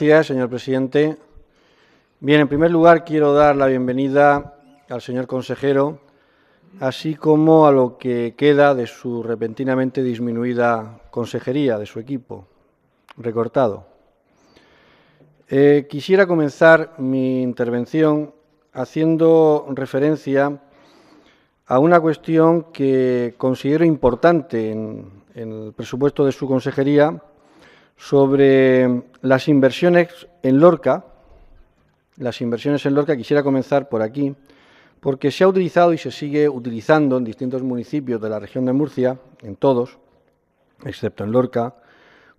Gracias, señor presidente. Bien, en primer lugar, quiero dar la bienvenida al señor consejero, así como a lo que queda de su repentinamente disminuida consejería, de su equipo recortado. Eh, quisiera comenzar mi intervención haciendo referencia a una cuestión que considero importante en el presupuesto de su consejería, sobre las inversiones en Lorca. Las inversiones en Lorca quisiera comenzar por aquí, porque se ha utilizado y se sigue utilizando en distintos municipios de la región de Murcia, en todos, excepto en Lorca,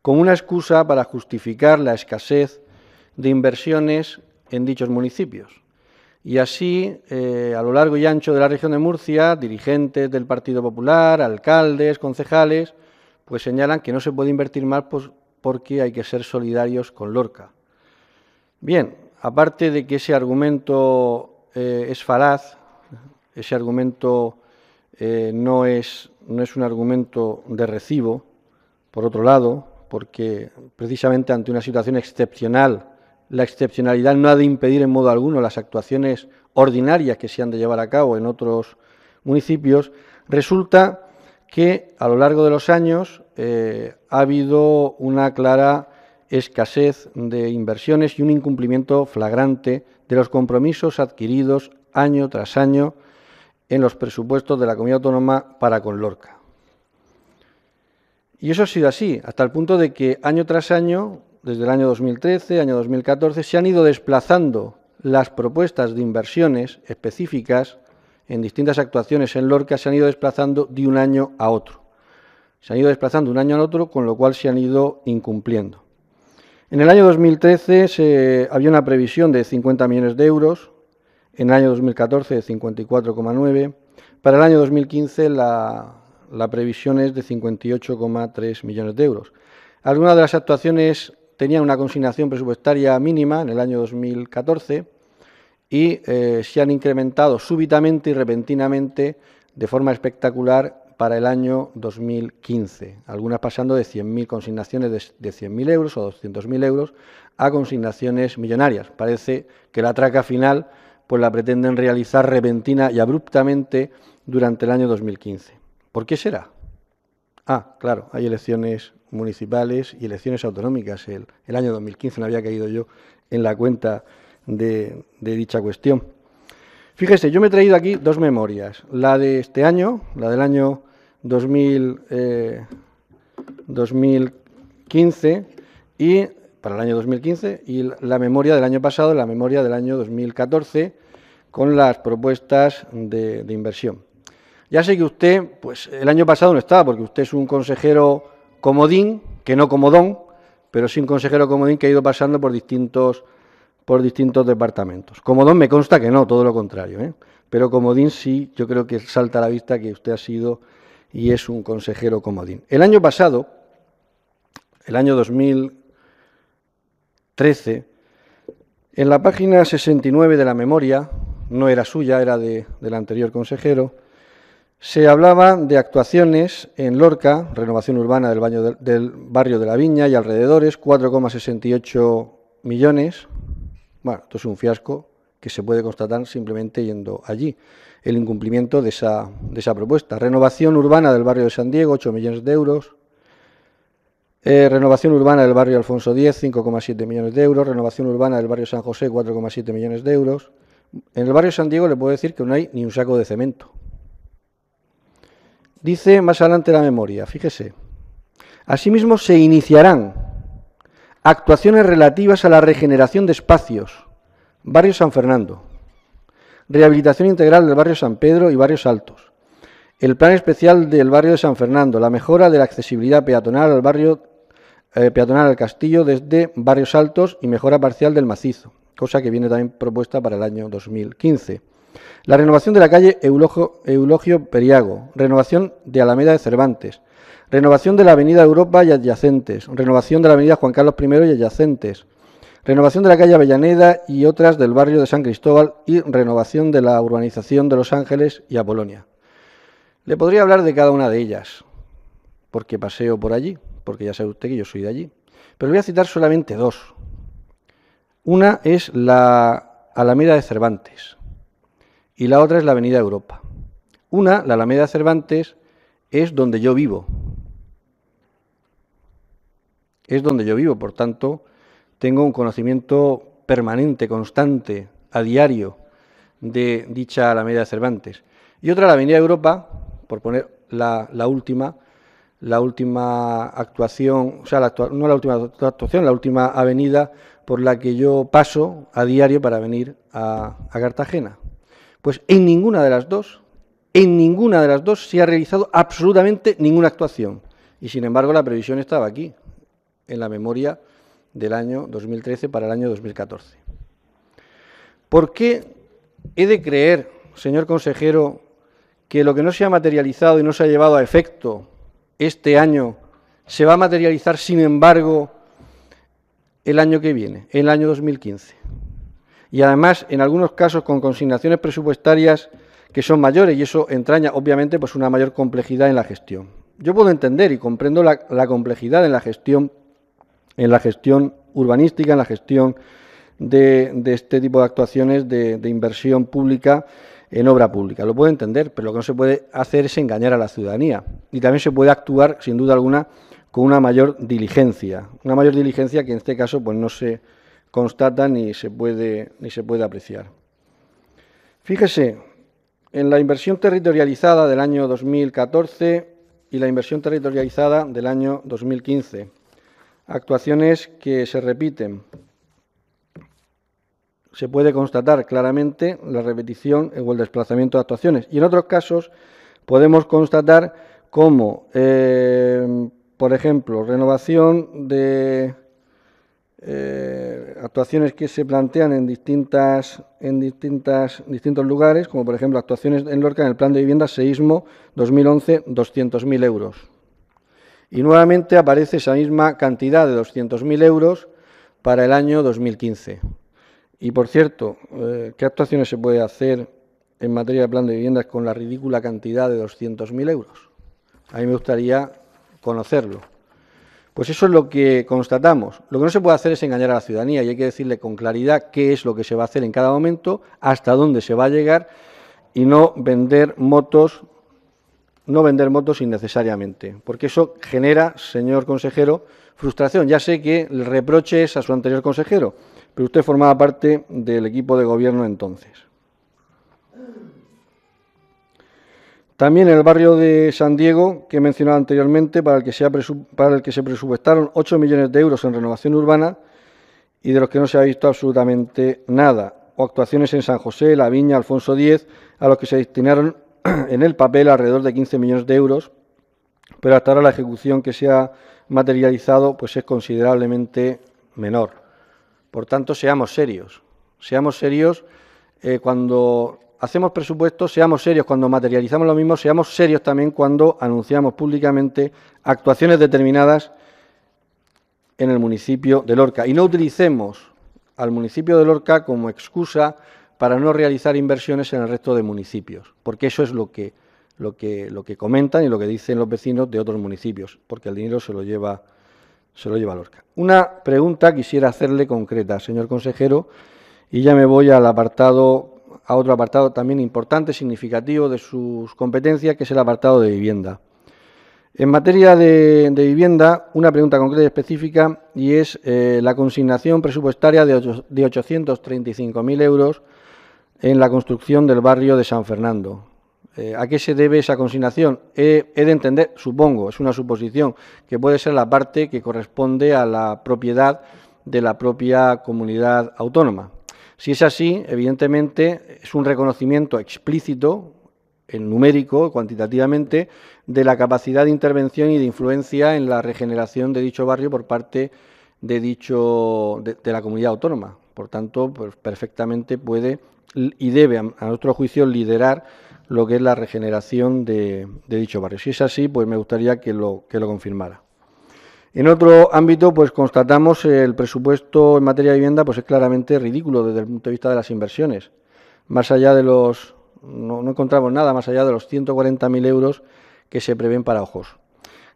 como una excusa para justificar la escasez de inversiones en dichos municipios. Y así, eh, a lo largo y ancho de la región de Murcia, dirigentes del Partido Popular, alcaldes, concejales, pues señalan que no se puede invertir más pues, porque hay que ser solidarios con Lorca. Bien, aparte de que ese argumento eh, es falaz, ese argumento eh, no, es, no es un argumento de recibo, por otro lado, porque precisamente ante una situación excepcional, la excepcionalidad no ha de impedir en modo alguno las actuaciones ordinarias que se han de llevar a cabo en otros municipios, resulta que a lo largo de los años eh, ha habido una clara escasez de inversiones y un incumplimiento flagrante de los compromisos adquiridos año tras año en los presupuestos de la comunidad autónoma para con Lorca. Y eso ha sido así, hasta el punto de que año tras año, desde el año 2013, año 2014, se han ido desplazando las propuestas de inversiones específicas en distintas actuaciones en Lorca se han ido desplazando de un año a otro. Se han ido desplazando de un año a otro, con lo cual se han ido incumpliendo. En el año 2013 se, había una previsión de 50 millones de euros, en el año 2014 de 54,9, para el año 2015 la, la previsión es de 58,3 millones de euros. Algunas de las actuaciones tenían una consignación presupuestaria mínima en el año 2014 y eh, se han incrementado súbitamente y repentinamente de forma espectacular para el año 2015, algunas pasando de 100.000 consignaciones de, 100.000 euros o 200.000 euros a consignaciones millonarias. Parece que la traca final pues la pretenden realizar repentina y abruptamente durante el año 2015. ¿Por qué será? Ah, claro, hay elecciones municipales y elecciones autonómicas. El, el año 2015 no había caído yo en la cuenta de, dicha cuestión. Fíjese, yo me he traído aquí dos memorias, la de este año, la del año 2000, 2015 eh, y para el año 2015 y la memoria del año pasado, la memoria del año 2014 con las propuestas de, inversión. Ya sé que usted, pues el año pasado no estaba porque usted es un consejero comodín, que no comodón, pero sí un consejero comodín que ha ido pasando por distintos por distintos departamentos. Como don me consta que no, todo lo contrario. ¿eh? Pero comodín sí, yo creo que salta a la vista que usted ha sido y es un consejero comodín. El año pasado, el año 2013, en la página 69 de la memoria, no era suya, era de, del anterior consejero, se hablaba de actuaciones en Lorca, renovación urbana del, baño del barrio de la Viña y alrededores, 4,68 millones, bueno, esto es un fiasco que se puede constatar simplemente yendo allí. El incumplimiento de esa, propuesta. Renovación urbana del barrio de San Diego, 8 millones de euros. Eh, renovación urbana del barrio Alfonso X, 5,7 millones de euros. Renovación urbana del barrio San José, 4,7 millones de euros. En el barrio San Diego le puedo decir que no hay ni un saco de cemento. Dice más adelante la memoria, fíjese. Asimismo, se iniciarán Actuaciones relativas a la regeneración de espacios. Barrio San Fernando. Rehabilitación integral del barrio San Pedro y barrios altos. El plan especial del barrio de San Fernando. La mejora de la accesibilidad peatonal al barrio eh, peatonal al castillo desde barrios altos y mejora parcial del macizo, cosa que viene también propuesta para el año 2015. La renovación de la calle Eulogio Periago, renovación de Alameda de Cervantes, Renovación de la Avenida Europa y adyacentes. Renovación de la Avenida Juan Carlos I y adyacentes. Renovación de la calle Avellaneda y otras del barrio de San Cristóbal y renovación de la urbanización de Los Ángeles y Apolonia. Le podría hablar de cada una de ellas, porque paseo por allí, porque ya sabe usted que yo soy de allí. Pero voy a citar solamente dos. Una es la Alameda de Cervantes y la otra es la Avenida Europa. Una, la Alameda de Cervantes, es donde yo vivo, es donde yo vivo, por tanto, tengo un conocimiento permanente, constante, a diario, de dicha Alameda de Cervantes. Y otra, la Avenida Europa, por poner la, última, la última actuación, o sea, la, no la última actuación, la última avenida por la que yo paso a diario para venir a Cartagena. Pues en ninguna de las dos, en ninguna de las dos se ha realizado absolutamente ninguna actuación. Y sin embargo la previsión estaba aquí en la memoria del año 2013 para el año 2014. ¿Por qué he de creer, señor consejero, que lo que no se ha materializado y no se ha llevado a efecto este año se va a materializar, sin embargo, el año que viene, el año 2015? Y además, en algunos casos, con consignaciones presupuestarias que son mayores y eso entraña, obviamente, pues una mayor complejidad en la gestión. Yo puedo entender y comprendo la, la complejidad en la gestión en la gestión urbanística, en la gestión de, este tipo de actuaciones de, inversión pública en obra pública. Lo puedo entender, pero lo que no se puede hacer es engañar a la ciudadanía. Y también se puede actuar, sin duda alguna, con una mayor diligencia. Una mayor diligencia que en este caso pues, no se constata ni se puede, ni se puede apreciar. Fíjese, en la inversión territorializada del año 2014 y la inversión territorializada del año 2015 actuaciones que se repiten. Se puede constatar claramente la repetición o el desplazamiento de actuaciones. Y en otros casos podemos constatar cómo, eh, por ejemplo, renovación de eh, actuaciones que se plantean en distintas en distintas distintos lugares, como por ejemplo actuaciones en Lorca en el plan de vivienda seísmo 2011 200.000 euros. Y nuevamente aparece esa misma cantidad de 200.000 euros para el año 2015. Y por cierto, eh, ¿qué actuaciones se puede hacer en materia de plan de viviendas con la ridícula cantidad de 200.000 euros? A mí me gustaría conocerlo. Pues eso es lo que constatamos. Lo que no se puede hacer es engañar a la ciudadanía y hay que decirle con claridad qué es lo que se va a hacer en cada momento, hasta dónde se va a llegar y no vender motos no vender motos innecesariamente, porque eso genera, señor consejero, frustración. Ya sé que el reproche es a su anterior consejero, pero usted formaba parte del equipo de gobierno entonces. También el barrio de San Diego, que he mencionado anteriormente, para el que, se presupuestaron 8 millones de euros en renovación urbana y de los que no se ha visto absolutamente nada. O actuaciones en San José, La Viña, Alfonso X, a los que se destinaron en el papel alrededor de 15 millones de euros, pero hasta ahora la ejecución que se ha materializado pues es considerablemente menor. Por tanto, seamos serios. Seamos serios eh, cuando hacemos presupuestos, seamos serios cuando materializamos lo mismo, seamos serios también cuando anunciamos públicamente actuaciones determinadas en el municipio de Lorca. Y no utilicemos al municipio de Lorca como excusa para no realizar inversiones en el resto de municipios, porque eso es lo que, lo que, lo que comentan y lo que dicen los vecinos de otros municipios, porque el dinero se lo lleva, se lo lleva Lorca. Una pregunta quisiera hacerle concreta, señor consejero, y ya me voy al apartado a otro apartado también importante, significativo de sus competencias, que es el apartado de vivienda. En materia de, vivienda, una pregunta concreta y específica y es eh, la consignación presupuestaria de, de 835.000 euros en la construcción del barrio de San Fernando. Eh, ¿A qué se debe esa consignación? He, de entender, supongo, es una suposición, que puede ser la parte que corresponde a la propiedad de la propia comunidad autónoma. Si es así, evidentemente es un reconocimiento explícito, en numérico, cuantitativamente, de la capacidad de intervención y de influencia en la regeneración de dicho barrio por parte de, dicho, de la comunidad autónoma. Por tanto, pues, perfectamente puede y debe, a nuestro juicio, liderar lo que es la regeneración de, dicho barrio. Si es así, pues me gustaría que lo, que lo confirmara. En otro ámbito, pues constatamos el presupuesto en materia de vivienda, pues es claramente ridículo desde el punto de vista de las inversiones. Más allá de los, no, no encontramos nada más allá de los 140.000 euros que se prevén para ojos.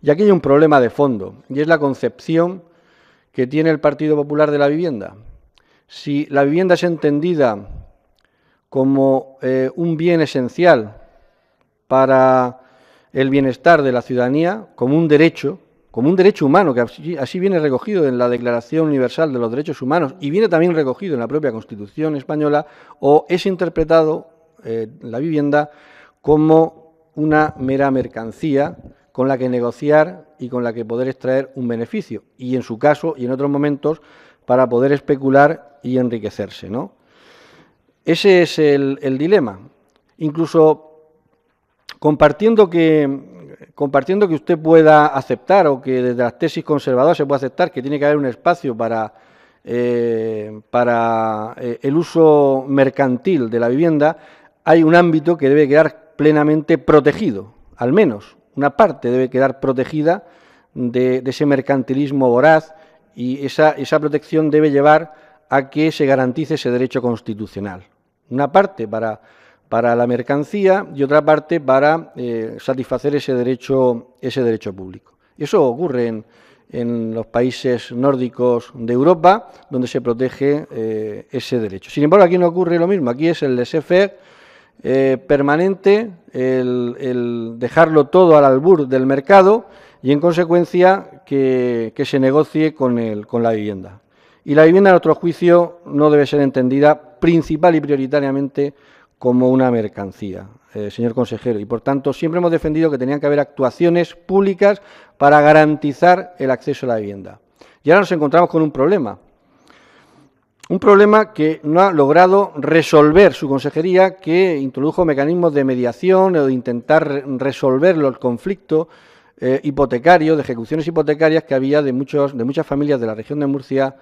Y aquí hay un problema de fondo, y es la concepción que tiene el Partido Popular de la vivienda. Si la vivienda es entendida como eh, un bien esencial para el bienestar de la ciudadanía, como un derecho, como un derecho humano, que así, viene recogido en la Declaración Universal de los Derechos Humanos y viene también recogido en la propia Constitución española, o es interpretado eh, la vivienda como una mera mercancía con la que negociar y con la que poder extraer un beneficio. Y en su caso y en otros momentos para poder especular y enriquecerse. ¿no? Ese es el, dilema. Incluso compartiendo que, compartiendo que usted pueda aceptar o que desde las tesis conservadoras se pueda aceptar que tiene que haber un espacio para, eh, para eh, el uso mercantil de la vivienda, hay un ámbito que debe quedar plenamente protegido, al menos una parte debe quedar protegida de ese mercantilismo voraz y esa, esa protección debe llevar a que se garantice ese derecho constitucional. Una parte para, para la mercancía y otra parte para eh, satisfacer ese derecho, ese derecho público. Eso ocurre en, los países nórdicos de Europa, donde se protege eh, ese derecho. Sin embargo, aquí no ocurre lo mismo. Aquí es el laissez eh, permanente, el, el, dejarlo todo al albur del mercado y, en consecuencia, que, se negocie con, con la vivienda. Y la vivienda, en otro juicio, no debe ser entendida principal y prioritariamente como una mercancía, eh, señor consejero. Y por tanto, siempre hemos defendido que tenían que haber actuaciones públicas para garantizar el acceso a la vivienda. Y ahora nos encontramos con un problema. Un problema que no ha logrado resolver su consejería, que introdujo mecanismos de mediación o de intentar resolver el conflicto eh, de ejecuciones hipotecarias que había de, muchos, de muchas familias de la región de Murcia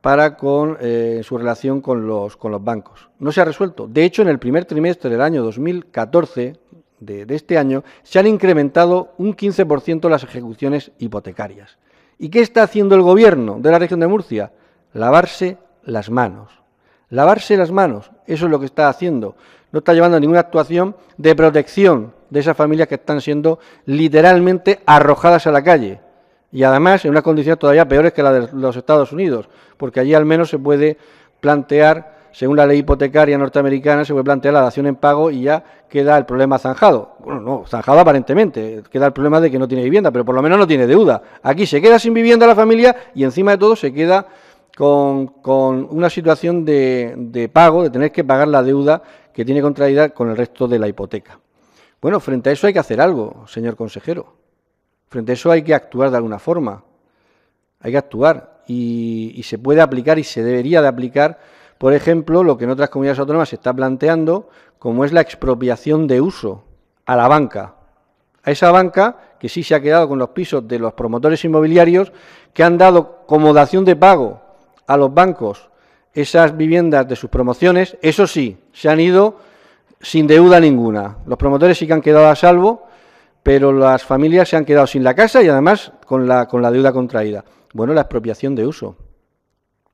para con eh, su relación con los, con los bancos. No se ha resuelto. De hecho, en el primer trimestre del año 2014, de, de este año, se han incrementado un 15% las ejecuciones hipotecarias. ¿Y qué está haciendo el gobierno de la región de Murcia? Lavarse las manos. Lavarse las manos, eso es lo que está haciendo. No está llevando ninguna actuación de protección de esas familias que están siendo literalmente arrojadas a la calle. Y además en unas condiciones todavía peores que las de los Estados Unidos, porque allí al menos se puede plantear según la ley hipotecaria norteamericana, se puede plantear la dación en pago y ya queda el problema zanjado. Bueno, no, zanjado aparentemente, queda el problema de que no tiene vivienda, pero por lo menos no tiene deuda. Aquí se queda sin vivienda la familia y encima de todo se queda con, una situación de pago, de tener que pagar la deuda que tiene contraída con el resto de la hipoteca. Bueno, frente a eso hay que hacer algo, señor consejero. Frente a eso hay que actuar de alguna forma. Hay que actuar y, se puede aplicar y se debería de aplicar, por ejemplo, lo que en otras comunidades autónomas se está planteando, como es la expropiación de uso a la banca. A esa banca que sí se ha quedado con los pisos de los promotores inmobiliarios que han dado como dación de pago a los bancos esas viviendas de sus promociones, eso sí, se han ido sin deuda ninguna. Los promotores sí que han quedado a salvo, pero las familias se han quedado sin la casa y además con la, con la deuda contraída. Bueno, la expropiación de uso.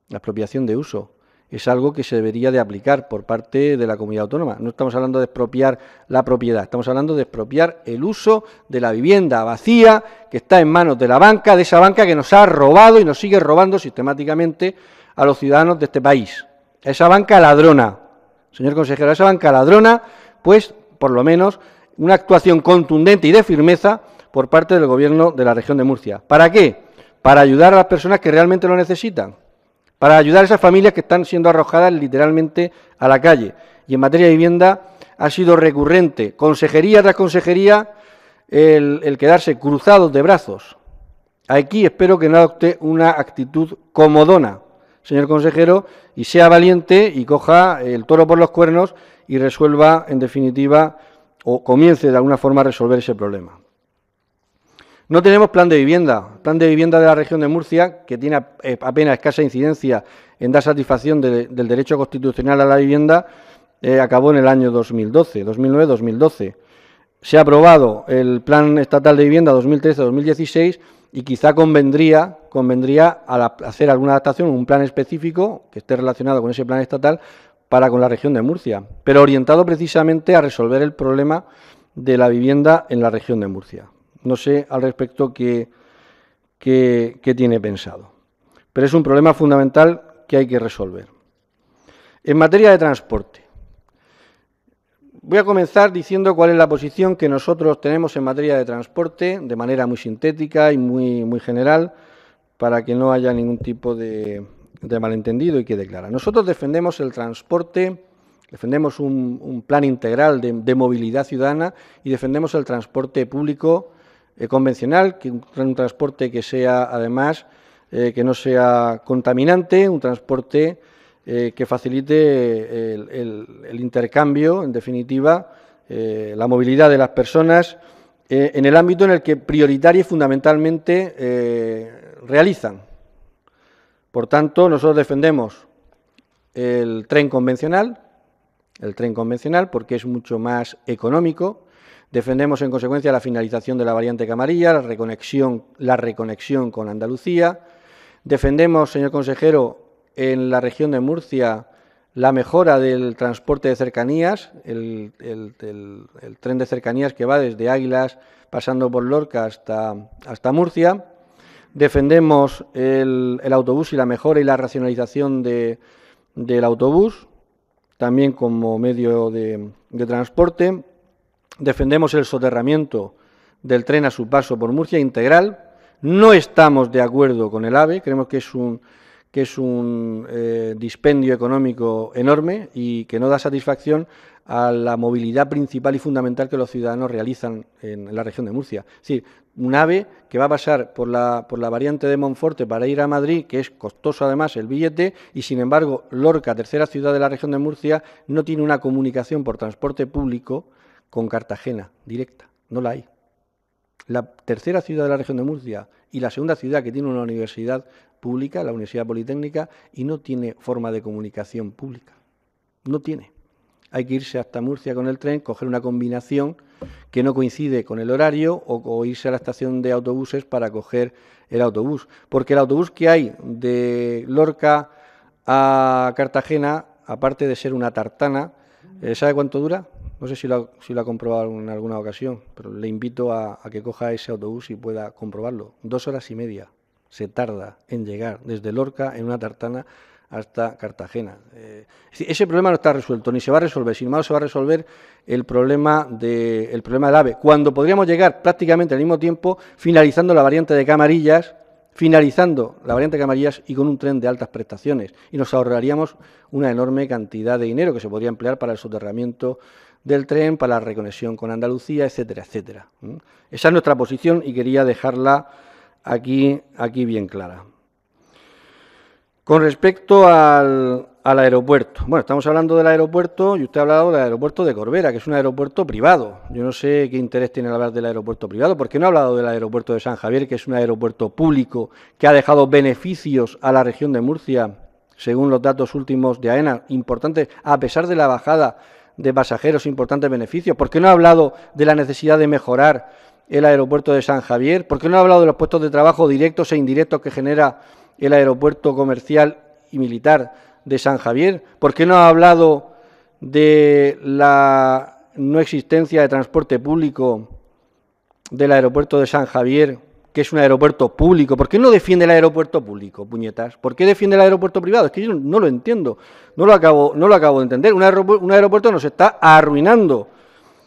La expropiación de uso es algo que se debería de aplicar por parte de la comunidad autónoma. No estamos hablando de expropiar la propiedad, estamos hablando de expropiar el uso de la vivienda vacía que está en manos de la banca, de esa banca que nos ha robado y nos sigue robando sistemáticamente a los ciudadanos de este país. Esa banca ladrona, señor consejero, esa banca ladrona, pues por lo menos una actuación contundente y de firmeza por parte del gobierno de la región de Murcia. ¿Para qué? Para ayudar a las personas que realmente lo necesitan, para ayudar a esas familias que están siendo arrojadas literalmente a la calle. Y en materia de vivienda ha sido recurrente, consejería tras consejería, el, el quedarse cruzados de brazos. Aquí espero que no adopte una actitud comodona, señor consejero, y sea valiente y coja el toro por los cuernos y resuelva, en definitiva, o comience de alguna forma a resolver ese problema. No tenemos plan de vivienda. Plan de vivienda de la región de Murcia, que tiene eh, apenas escasa incidencia en dar satisfacción del derecho constitucional a la vivienda, eh, acabó en el año 2012, 2009-2012. Se ha aprobado el Plan Estatal de Vivienda 2013-2016 y quizá convendría, convendría hacer alguna adaptación, un plan específico que esté relacionado con ese plan estatal para con la región de Murcia, pero orientado precisamente a resolver el problema de la vivienda en la región de Murcia. No sé al respecto qué, qué tiene pensado, pero es un problema fundamental que hay que resolver. En materia de transporte, Voy a comenzar diciendo cuál es la posición que nosotros tenemos en materia de transporte, de manera muy sintética y muy, muy general, para que no haya ningún tipo de, malentendido y quede clara. Nosotros defendemos el transporte, defendemos un, plan integral de, movilidad ciudadana y defendemos el transporte público eh, convencional, que un, transporte que sea además eh, que no sea contaminante, un transporte eh, que facilite el, intercambio, en definitiva, eh, la movilidad de las personas eh, en el ámbito en el que prioritaria y fundamentalmente realizan. Por tanto, nosotros defendemos el tren convencional, el tren convencional porque es mucho más económico, Defendemos en consecuencia la finalización de la variante Camarilla, la reconexión, la reconexión con Andalucía. Defendemos, señor consejero, en la región de Murcia la mejora del transporte de cercanías, el, tren de cercanías que va desde Águilas pasando por Lorca hasta, hasta Murcia. Defendemos el, autobús y la mejora y la racionalización del autobús, también como medio de transporte. Defendemos el soterramiento del tren a su paso por Murcia integral. No estamos de acuerdo con el AVE, creemos que es un, que es un eh, dispendio económico enorme y que no da satisfacción a la movilidad principal y fundamental que los ciudadanos realizan en, la región de Murcia. Es decir, un AVE que va a pasar por la, por la variante de Monforte para ir a Madrid, que es costoso además el billete, y sin embargo Lorca, tercera ciudad de la región de Murcia, no tiene una comunicación por transporte público con Cartagena directa, no la hay. La tercera ciudad de la región de Murcia y la segunda ciudad que tiene una universidad pública, la Universidad Politécnica, y no tiene forma de comunicación pública. No tiene. Hay que irse hasta Murcia con el tren, coger una combinación que no coincide con el horario o, irse a la estación de autobuses para coger el autobús. Porque el autobús que hay de Lorca a Cartagena, aparte de ser una tartana, eh, ¿sabe cuánto dura? No sé si lo, ha, comprobado en alguna ocasión, pero le invito a, que coja ese autobús y pueda comprobarlo. Dos horas y media se tarda en llegar desde Lorca en una tartana hasta Cartagena. Eh, ese problema no está resuelto, ni se va a resolver, sin embargo se va a resolver el problema, de, el problema del AVE, cuando podríamos llegar prácticamente al mismo tiempo, finalizando la variante de Camarillas, finalizando la variante de Camarillas y con un tren de altas prestaciones, y nos ahorraríamos una enorme cantidad de dinero que se podría emplear para el soterramiento del tren para la reconexión con Andalucía, etcétera, etcétera. Esa es nuestra posición y quería dejarla aquí, aquí bien clara. Con respecto al, al aeropuerto. Bueno, estamos hablando del aeropuerto y usted ha hablado del aeropuerto de Corbera, que es un aeropuerto privado. Yo no sé qué interés tiene hablar del aeropuerto privado, porque no ha hablado del aeropuerto de San Javier, que es un aeropuerto público que ha dejado beneficios a la región de Murcia, según los datos últimos de AENA, importantes, a pesar de la bajada de pasajeros importantes beneficios? ¿Por qué no ha hablado de la necesidad de mejorar el aeropuerto de San Javier? ¿Por qué no ha hablado de los puestos de trabajo directos e indirectos que genera el aeropuerto comercial y militar de San Javier? ¿Por qué no ha hablado de la no existencia de transporte público del aeropuerto de San Javier que es un aeropuerto público. ¿Por qué no defiende el aeropuerto público, puñetas? ¿Por qué defiende el aeropuerto privado? Es que yo no lo entiendo, no lo acabo, no lo acabo de entender. Un aeropuerto, nos está arruinando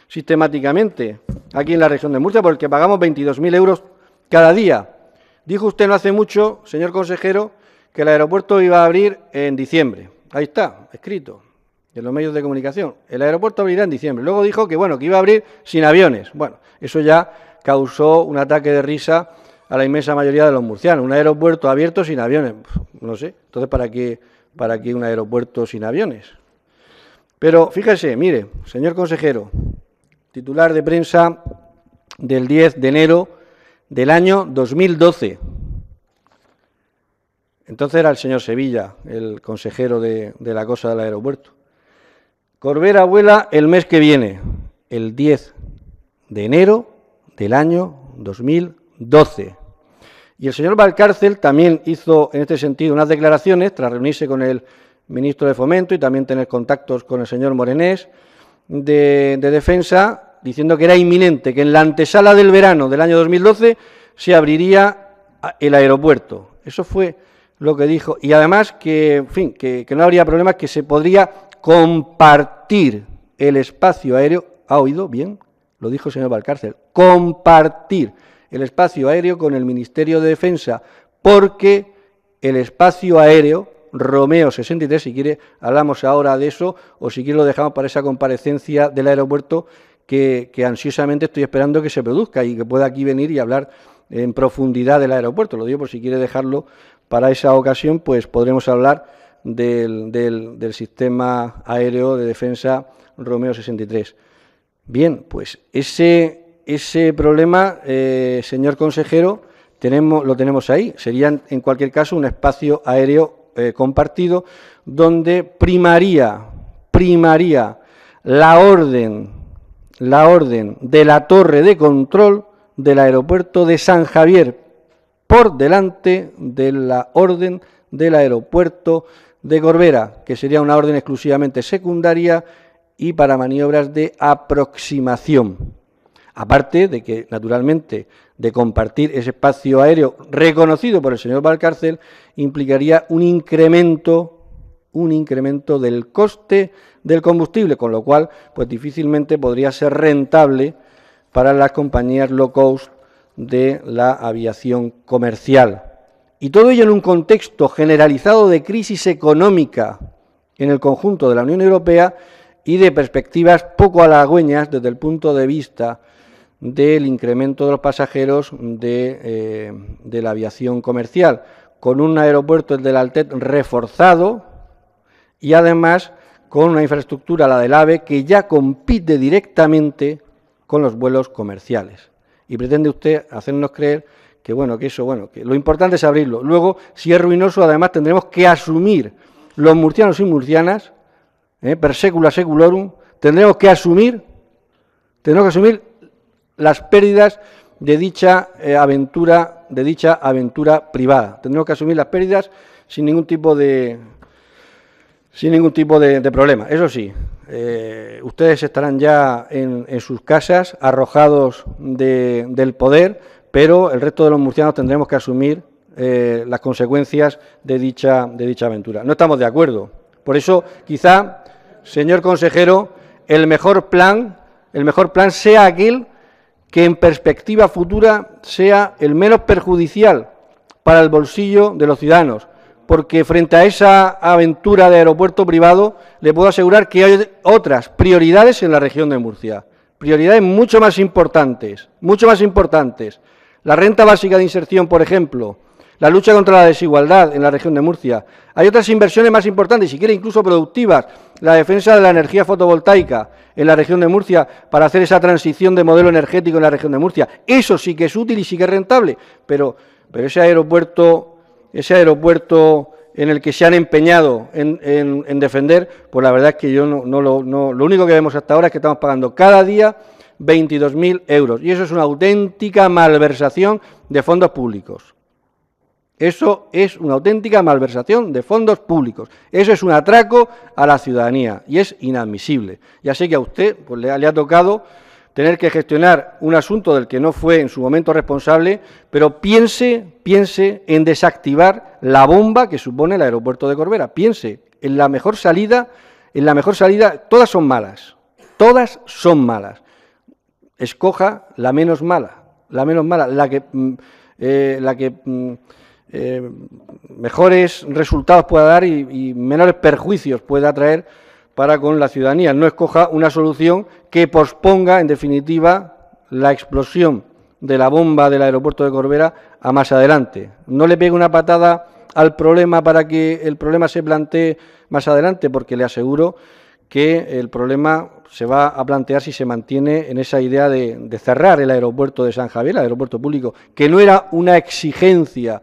sistemáticamente aquí en la región de Murcia porque pagamos 22.000 euros cada día. Dijo usted no hace mucho, señor consejero, que el aeropuerto iba a abrir en diciembre. Ahí está, escrito en los medios de comunicación. El aeropuerto abrirá en diciembre. Luego dijo que bueno, que iba a abrir sin aviones. Bueno, eso ya causó un ataque de risa a la inmensa mayoría de los murcianos. Un aeropuerto abierto sin aviones, no sé. Entonces, ¿para qué, para qué un aeropuerto sin aviones? Pero fíjese, mire, señor consejero, titular de prensa del 10 de enero del año 2012. Entonces era el señor Sevilla, el consejero de, de la cosa del aeropuerto. Corbera vuela el mes que viene, el 10 de enero del año 2012. Y el señor Valcárcel también hizo en este sentido unas declaraciones tras reunirse con el ministro de Fomento y también tener contactos con el señor Morenés de, Defensa, diciendo que era inminente, que en la antesala del verano del año 2012 se abriría el aeropuerto. Eso fue lo que dijo. Y además que, en fin, que, que no habría problemas, que se podría compartir el espacio aéreo. ¿Ha oído bien? Lo dijo el señor Valcárcel. Compartir el espacio aéreo con el Ministerio de Defensa, porque el espacio aéreo, Romeo 63, si quiere, hablamos ahora de eso, o si quiere lo dejamos para esa comparecencia del aeropuerto que, ansiosamente estoy esperando que se produzca y que pueda aquí venir y hablar en profundidad del aeropuerto. Lo digo por si quiere dejarlo para esa ocasión, pues podremos hablar del, del sistema aéreo de defensa Romeo 63. Bien, pues ese, ese problema, eh, señor consejero, lo tenemos ahí. Sería, en cualquier caso, un espacio aéreo eh, compartido donde primaría, primaría la orden, la orden de la torre de control del aeropuerto de San Javier por delante de la orden del aeropuerto de Corbera, que sería una orden exclusivamente secundaria y para maniobras de aproximación. Aparte de que, naturalmente, de compartir ese espacio aéreo reconocido por el señor Valcárcel implicaría un incremento un incremento del coste del combustible, con lo cual pues difícilmente podría ser rentable para las compañías low cost de la aviación comercial. Y todo ello en un contexto generalizado de crisis económica en el conjunto de la Unión Europea y de perspectivas poco halagüeñas desde el punto de vista del incremento de los pasajeros eh, de, la aviación comercial, con un aeropuerto, el del Altet, reforzado y además con una infraestructura, la del AVE, que ya compite directamente con los vuelos comerciales. Y pretende usted hacernos creer que bueno, que eso, bueno, que lo importante es abrirlo. Luego, si es ruinoso, además tendremos que asumir los murcianos y murcianas, eh, per seculorum, tendremos que asumir, tendremos que asumir las pérdidas de dicha eh, aventura, de dicha aventura privada. Tendremos que asumir las pérdidas sin ningún tipo de sin ningún tipo de, problema. Eso sí, eh, ustedes estarán ya en, sus casas, arrojados del poder, pero el resto de los murcianos tendremos que asumir eh, las consecuencias de dicha, de dicha aventura. No estamos de acuerdo. Por eso, quizá, señor consejero, el mejor plan, el mejor plan sea aquel que en perspectiva futura sea el menos perjudicial para el bolsillo de los ciudadanos, porque frente a esa aventura de aeropuerto privado le puedo asegurar que hay otras prioridades en la región de Murcia, prioridades mucho más importantes, mucho más importantes. La renta básica de inserción, por ejemplo, la lucha contra la desigualdad en la región de Murcia. Hay otras inversiones más importantes, siquiera incluso productivas, la defensa de la energía fotovoltaica en la región de Murcia para hacer esa transición de modelo energético en la región de Murcia. Eso sí que es útil y sí que es rentable, pero, ese aeropuerto, ese aeropuerto en el que se han empeñado en, defender, pues la verdad es que yo no, lo, lo único que vemos hasta ahora es que estamos pagando cada día 22.000 euros y eso es una auténtica malversación de fondos públicos. Eso es una auténtica malversación de fondos públicos. Eso es un atraco a la ciudadanía y es inadmisible. Ya sé que a usted pues, le, ha tocado tener que gestionar un asunto del que no fue en su momento responsable, pero piense, piense en desactivar la bomba que supone el aeropuerto de Corbera. Piense en la mejor salida, en la mejor salida, todas son malas, todas son malas. Escoja la menos mala, la menos mala, la que, mm, eh, la que mm, eh, mejores resultados pueda dar y, menores perjuicios pueda traer para con la ciudadanía. No escoja una solución que posponga, en definitiva, la explosión de la bomba del aeropuerto de Corbera a más adelante. No le pegue una patada al problema para que el problema se plantee más adelante, porque le aseguro que el problema se va a plantear si se mantiene en esa idea de, de cerrar el aeropuerto de San Javier, el aeropuerto público, que no era una exigencia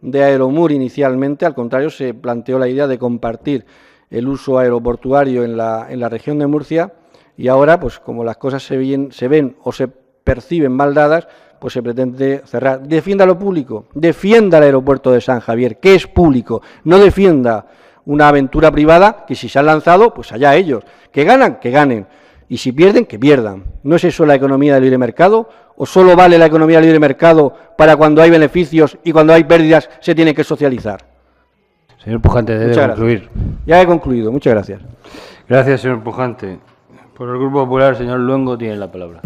de Aeromur inicialmente, al contrario, se planteó la idea de compartir el uso aeroportuario en la, en la región de Murcia y ahora, pues como las cosas se ven, se ven o se perciben mal dadas, pues se pretende cerrar. Defienda lo público, defienda el aeropuerto de San Javier, que es público, no defienda una aventura privada que si se ha lanzado, pues allá ellos. Que ganan, que ganen. Y si pierden, que pierdan. ¿No es eso la economía del libre mercado? ¿O solo vale la economía del libre mercado para cuando hay beneficios y cuando hay pérdidas se tiene que socializar? Señor Pujante, debe concluir. Ya he concluido. Muchas gracias. Gracias, señor Pujante. Por el Grupo Popular, señor Luengo tiene la palabra.